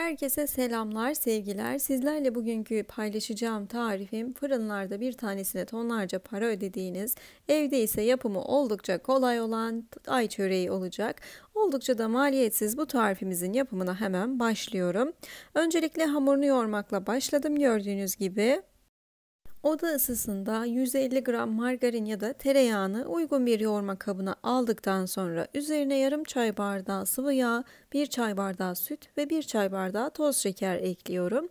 Herkese selamlar, sevgiler. Sizlerle bugünkü paylaşacağım tarifim fırınlarda bir tanesine tonlarca para ödediğiniz, evde ise yapımı oldukça kolay olan ay çöreği olacak. Oldukça da maliyetsiz bu tarifimizin yapımına hemen başlıyorum. Öncelikle hamurunu yoğurmakla başladım gördüğünüz gibi. Oda ısısında 150 gram margarin ya da tereyağını uygun bir yoğurma kabına aldıktan sonra üzerine yarım çay bardağı sıvı yağ, bir çay bardağı süt ve bir çay bardağı toz şeker ekliyorum.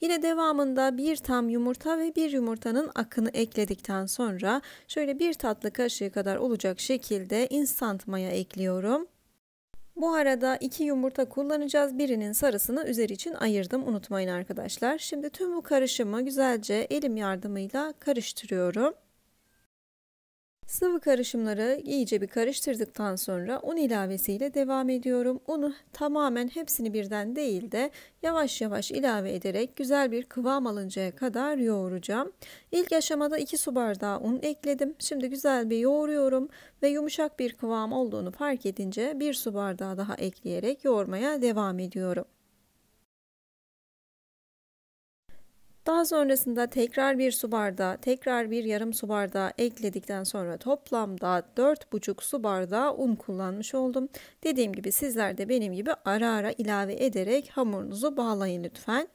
Yine devamında bir tam yumurta ve bir yumurtanın akını ekledikten sonra şöyle bir tatlı kaşığı kadar olacak şekilde instant maya ekliyorum. Bu arada iki yumurta kullanacağız. Birinin sarısını üzeri için ayırdım. Unutmayın arkadaşlar. Şimdi tüm bu karışımı güzelce elim yardımıyla karıştırıyorum. Sıvı karışımları iyice bir karıştırdıktan sonra un ilavesiyle devam ediyorum. Unu tamamen hepsini birden değil de yavaş yavaş ilave ederek güzel bir kıvam alıncaya kadar yoğuracağım. İlk aşamada 2 su bardağı un ekledim. Şimdi güzel bir yoğuruyorum ve yumuşak bir kıvam olduğunu fark edince 1 su bardağı daha ekleyerek yoğurmaya devam ediyorum. Daha sonrasında tekrar bir su bardağı, tekrar bir yarım su bardağı ekledikten sonra toplamda 4,5 su bardağı un kullanmış oldum. Dediğim gibi sizler de benim gibi ara ara ilave ederek hamurunuzu bağlayın lütfen.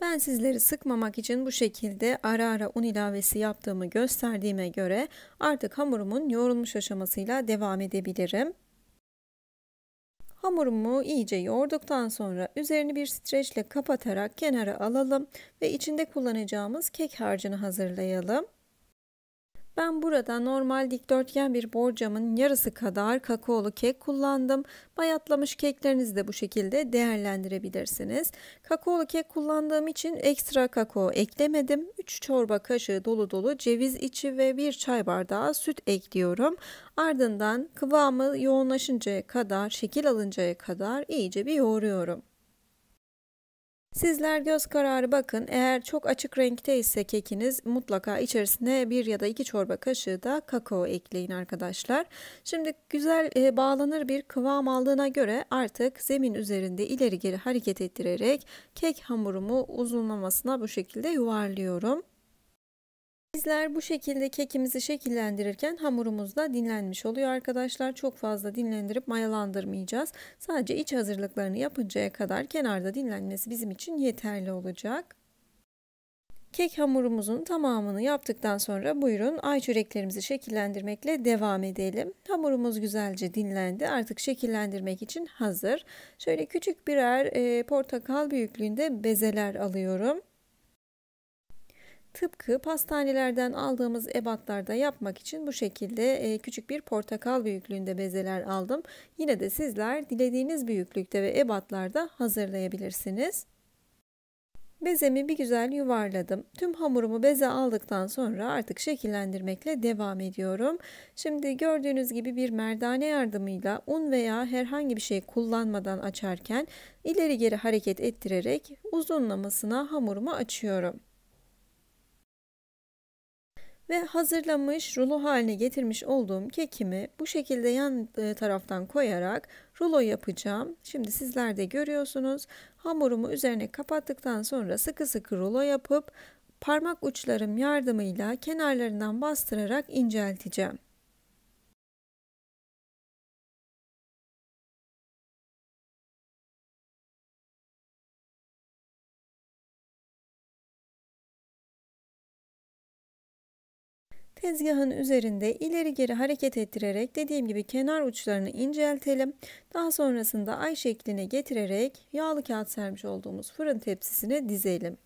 Ben sizleri sıkmamak için bu şekilde ara ara un ilavesi yaptığımı gösterdiğime göre artık hamurumun yoğrulmuş aşamasıyla devam edebilirim. Hamurumu iyice yoğurduktan sonra üzerini bir streçle kapatarak kenara alalım ve içinde kullanacağımız kek harcını hazırlayalım. Ben burada normal dikdörtgen bir borcamın yarısı kadar kakaolu kek kullandım. Bayatlamış keklerinizi de bu şekilde değerlendirebilirsiniz. Kakaolu kek kullandığım için ekstra kakao eklemedim. 3 çorba kaşığı dolu dolu ceviz içi ve 1 çay bardağı süt ekliyorum. Ardından kıvamı yoğunlaşıncaya kadar, şekil alıncaya kadar iyice bir yoğuruyorum. Sizler göz kararı bakın. Eğer çok açık renkte ise kekiniz mutlaka içerisine bir ya da iki çorba kaşığı da kakao ekleyin arkadaşlar. Şimdi güzel e, bağlanır bir kıvam aldığına göre artık zemin üzerinde ileri geri hareket ettirerek kek hamurumu uzunlamasına bu şekilde yuvarlıyorum. Bizler bu şekilde kekimizi şekillendirirken hamurumuz da dinlenmiş oluyor arkadaşlar. Çok fazla dinlendirip mayalandırmayacağız. Sadece iç hazırlıklarını yapıncaya kadar kenarda dinlenmesi bizim için yeterli olacak. Kek hamurumuzun tamamını yaptıktan sonra buyurun ay çöreklerimizi şekillendirmekle devam edelim. Hamurumuz güzelce dinlendi. Artık şekillendirmek için hazır. Şöyle küçük birer e, portakal büyüklüğünde bezeler alıyorum. Tıpkı pastanelerden aldığımız ebatlarda yapmak için bu şekilde e, küçük bir portakal büyüklüğünde bezeler aldım. Yine de sizler dilediğiniz büyüklükte ve ebatlarda hazırlayabilirsiniz. Bezemi bir güzel yuvarladım. Tüm hamurumu beze aldıktan sonra artık şekillendirmekle devam ediyorum. Şimdi gördüğünüz gibi bir merdane yardımıyla un veya herhangi bir şey kullanmadan açarken ileri geri hareket ettirerek uzunlamasına hamurumu açıyorum ve hazırlamış rulo haline getirmiş olduğum kekimi bu şekilde yan e, taraftan koyarak rulo yapacağım. Şimdi sizler de görüyorsunuz. Hamurumu üzerine kapattıktan sonra sıkı sıkı rulo yapıp parmak uçlarım yardımıyla kenarlarından bastırarak incelteceğim. Tezgahın üzerinde ileri geri hareket ettirerek dediğim gibi kenar uçlarını inceltelim. Daha sonrasında ay şekline getirerek yağlı kağıt sermiş olduğumuz fırın tepsisine dizelim.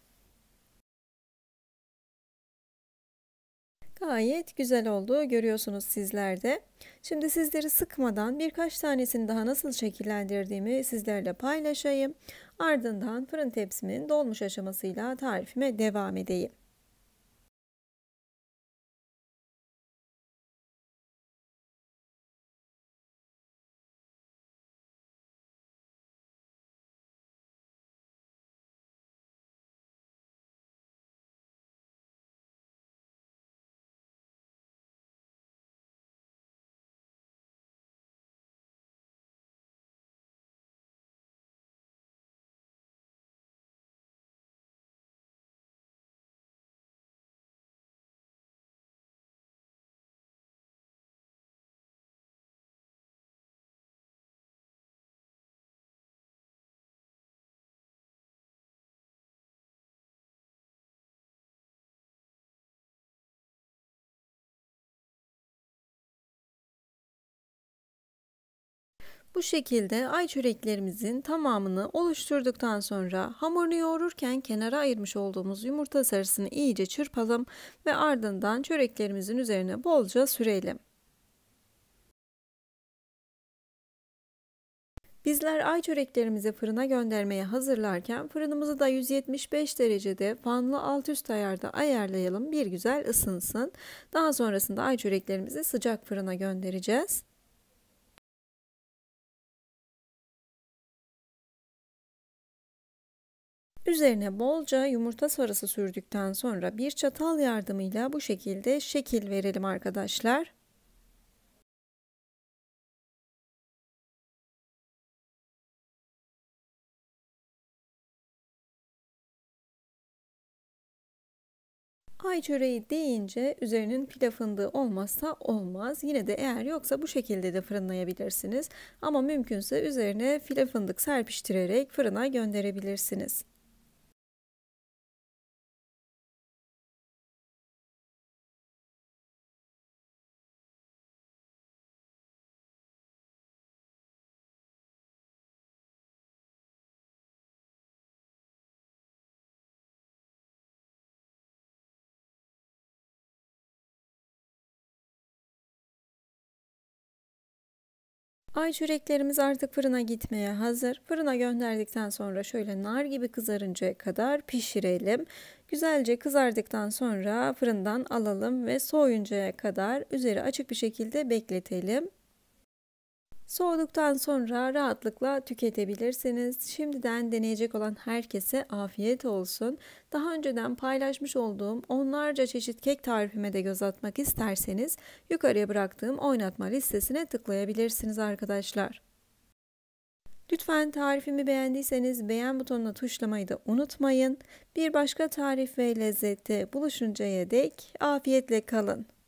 Gayet güzel oldu görüyorsunuz sizlerde. Şimdi sizleri sıkmadan birkaç tanesini daha nasıl şekillendirdiğimi sizlerle paylaşayım. Ardından fırın tepsimin dolmuş aşamasıyla tarifime devam edeyim. Bu şekilde ay çöreklerimizin tamamını oluşturduktan sonra hamurunu yoğururken kenara ayırmış olduğumuz yumurta sarısını iyice çırpalım ve ardından çöreklerimizin üzerine bolca sürelim. Bizler ay çöreklerimizi fırına göndermeye hazırlarken fırınımızı da 175 derecede fanlı alt üst ayarda ayarlayalım bir güzel ısınsın. Daha sonrasında ay çöreklerimizi sıcak fırına göndereceğiz. Üzerine bolca yumurta sarısı sürdükten sonra bir çatal yardımıyla bu şekilde şekil verelim arkadaşlar. Ay çöreği deyince üzerinin pide fındığı olmazsa olmaz. Yine de eğer yoksa bu şekilde de fırınlayabilirsiniz. Ama mümkünse üzerine file fındık serpiştirerek fırına gönderebilirsiniz. Ay çöreklerimiz artık fırına gitmeye hazır. Fırına gönderdikten sonra şöyle nar gibi kızarıncaya kadar pişirelim. Güzelce kızardıktan sonra fırından alalım ve soğuyuncaya kadar üzeri açık bir şekilde bekletelim. Soğuduktan sonra rahatlıkla tüketebilirsiniz. Şimdiden deneyecek olan herkese afiyet olsun. Daha önceden paylaşmış olduğum onlarca çeşit kek tarifime de göz atmak isterseniz yukarıya bıraktığım oynatma listesine tıklayabilirsiniz arkadaşlar. Lütfen tarifimi beğendiyseniz beğen butonuna tuşlamayı da unutmayın. Bir başka tarif ve lezzette buluşuncaya dek afiyetle kalın.